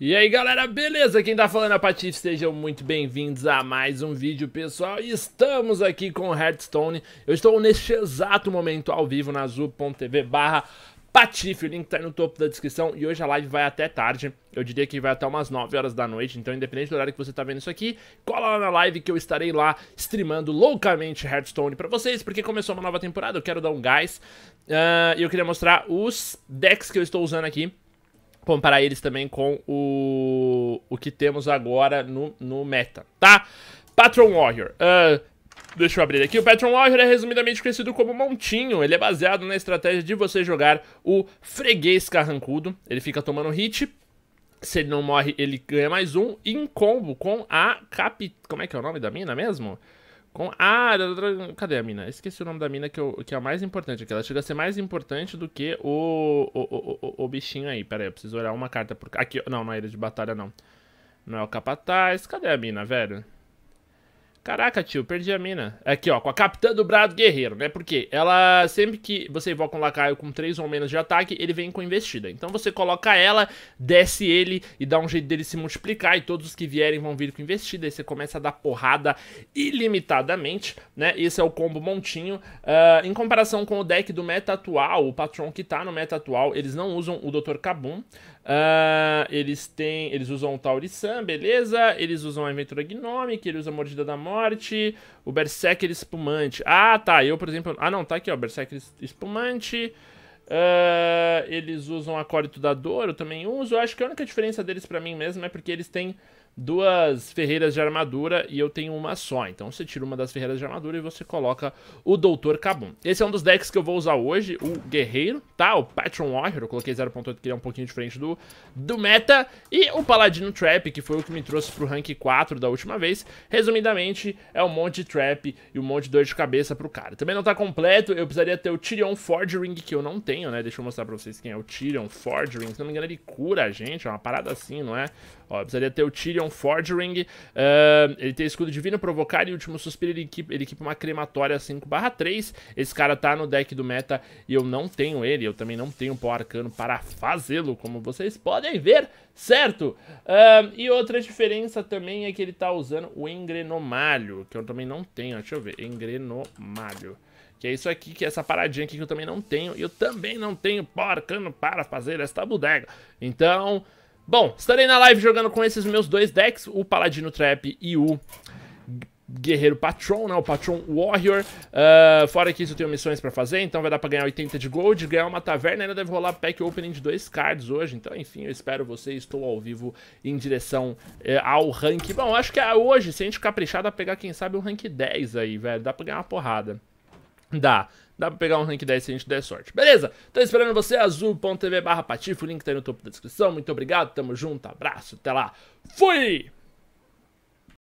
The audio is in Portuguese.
E aí galera, beleza? Quem tá falando é a Patife, sejam muito bem-vindos a mais um vídeo pessoal Estamos aqui com Hearthstone, eu estou neste exato momento ao vivo na azul.tv barra Patife, o link tá aí no topo da descrição e hoje a live vai até tarde, eu diria que vai até umas 9 horas da noite, então independente do horário que você tá vendo isso aqui, cola lá na live que eu estarei lá streamando loucamente Hearthstone pra vocês, porque começou uma nova temporada, eu quero dar um gás uh, e eu queria mostrar os decks que eu estou usando aqui comparar eles também com o, o que temos agora no, no meta, tá? Patron Warrior. Uh, Deixa eu abrir aqui. O Patron Warrior é resumidamente conhecido como Montinho. Ele é baseado na estratégia de você jogar o freguês carrancudo. Ele fica tomando hit. Se ele não morre, ele ganha mais um. Em combo com a Cap... Como é que é o nome da mina mesmo? Com... Ah, cadê a mina? Esqueci o nome da mina que, eu, que é a mais importante aqui. Ela chega a ser mais importante do que o, o, o, o, bichinho aí. Pera aí, eu preciso olhar uma carta por... Aqui, não, não é ilha de batalha, não. Não é o capataz. Cadê a mina, velho? Caraca, tio, perdi a mina. Aqui, ó, com a Capitã do Brado Guerreiro, né? Porque ela, sempre que você invoca um lacaio com 3 ou menos de ataque, ele vem com investida. Então você coloca ela, desce ele e dá um jeito dele se multiplicar e todos os que vierem vão vir com investida. E você começa a dar porrada ilimitadamente, né? Esse é o combo montinho. Uh, em comparação com o deck do meta atual, o Patron que tá no meta atual, eles não usam o Dr. Kabum. Uh, eles têm, eles usam o Taurisan, beleza? Eles usam a Aventura Gnome, que ele usa a Mordida da Mão Morte, o Berserker Espumante. Ah, tá, eu, por exemplo... Ah, não, tá aqui, ó, Berserker Espumante... Uh, eles usam Acólito da Dor, eu também uso. Eu acho que a única diferença deles para mim mesmo é porque eles têm duas ferreiras de armadura e eu tenho uma só. Então você tira uma das ferreiras de armadura e você coloca o Doutor Kabum. Esse é um dos decks que eu vou usar hoje, o Guerreiro, tá? O Patron Warrior, eu coloquei 0.8 que ele é um pouquinho diferente do, do meta. E o Paladino Trap, que foi o que me trouxe pro rank 4 da última vez. Resumidamente, é um monte de trap e um monte de dor de cabeça pro cara. Também não tá completo, eu precisaria ter o Tyrion Forgering, que eu não tenho, né? Deixa eu mostrar pra vocês quem é o Tyrion Forgering. Se não me engano, ele cura a gente, é uma parada assim, não é? Ó, eu precisaria ter o Tyrion um Forgering. Uh, ele tem escudo divino, provocar e último suspiro. Ele equipa, ele equipa uma crematória 5/3. Esse cara tá no deck do meta e eu não tenho ele. Eu também não tenho pó arcano para fazê-lo, como vocês podem ver, certo? Uh, e outra diferença também é que ele tá usando o engrenomalho, que eu também não tenho. Deixa eu ver. Engrenomalho. Que é isso aqui, que é essa paradinha aqui que eu também não tenho. E eu também não tenho pó arcano para fazer esta bodega. Então, Bom, estarei na live jogando com esses meus dois decks, o Paladino Trap e o Guerreiro Patron, né? O Patron Warrior. Uh, fora que isso eu tenho missões pra fazer, então vai dar pra ganhar 80 de gold, ganhar uma taverna, ainda deve rolar pack opening de dois cards hoje. Então, enfim, eu espero você. Estou ao vivo em direção eh, ao rank. Bom, acho que é hoje, se a gente caprichar, dá pra pegar, quem sabe, um rank 10 aí, velho. Dá pra ganhar uma porrada. Dá. Dá pra pegar um rank 10 se a gente der sorte. Beleza? Tô esperando você, azul.tv barra patifo, o link tá aí no topo da descrição. Muito obrigado, tamo junto, abraço, até lá. Fui!